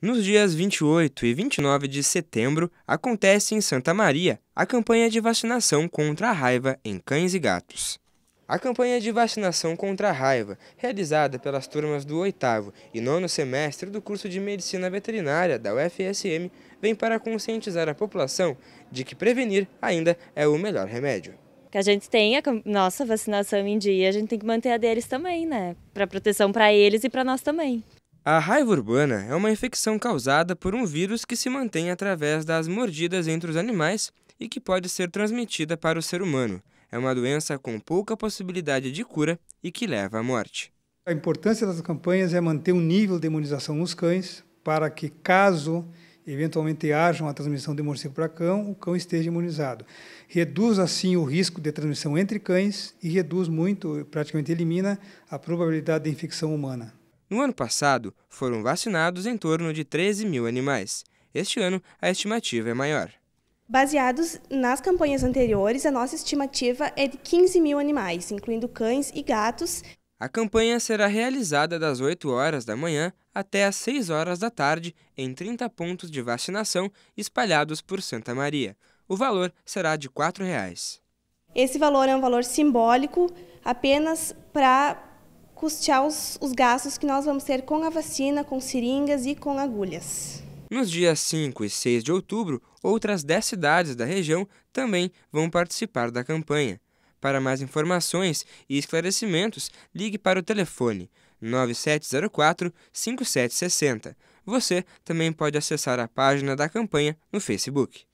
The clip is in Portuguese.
Nos dias 28 e 29 de setembro, acontece em Santa Maria a campanha de vacinação contra a raiva em cães e gatos. A campanha de vacinação contra a raiva, realizada pelas turmas do oitavo e nono semestre do curso de Medicina Veterinária da UFSM, vem para conscientizar a população de que prevenir ainda é o melhor remédio que a gente tem a nossa vacinação em dia, a gente tem que manter a deles também, né? Para proteção para eles e para nós também. A raiva urbana é uma infecção causada por um vírus que se mantém através das mordidas entre os animais e que pode ser transmitida para o ser humano. É uma doença com pouca possibilidade de cura e que leva à morte. A importância das campanhas é manter o nível de imunização nos cães para que, caso eventualmente haja uma transmissão de morcego para cão, o cão esteja imunizado. Reduz, assim, o risco de transmissão entre cães e reduz muito, praticamente elimina, a probabilidade de infecção humana. No ano passado, foram vacinados em torno de 13 mil animais. Este ano, a estimativa é maior. Baseados nas campanhas anteriores, a nossa estimativa é de 15 mil animais, incluindo cães e gatos. A campanha será realizada das 8 horas da manhã até às 6 horas da tarde, em 30 pontos de vacinação espalhados por Santa Maria. O valor será de R$ reais. Esse valor é um valor simbólico apenas para custear os, os gastos que nós vamos ter com a vacina, com seringas e com agulhas. Nos dias 5 e 6 de outubro, outras 10 cidades da região também vão participar da campanha. Para mais informações e esclarecimentos, ligue para o telefone 9704 5760. Você também pode acessar a página da campanha no Facebook.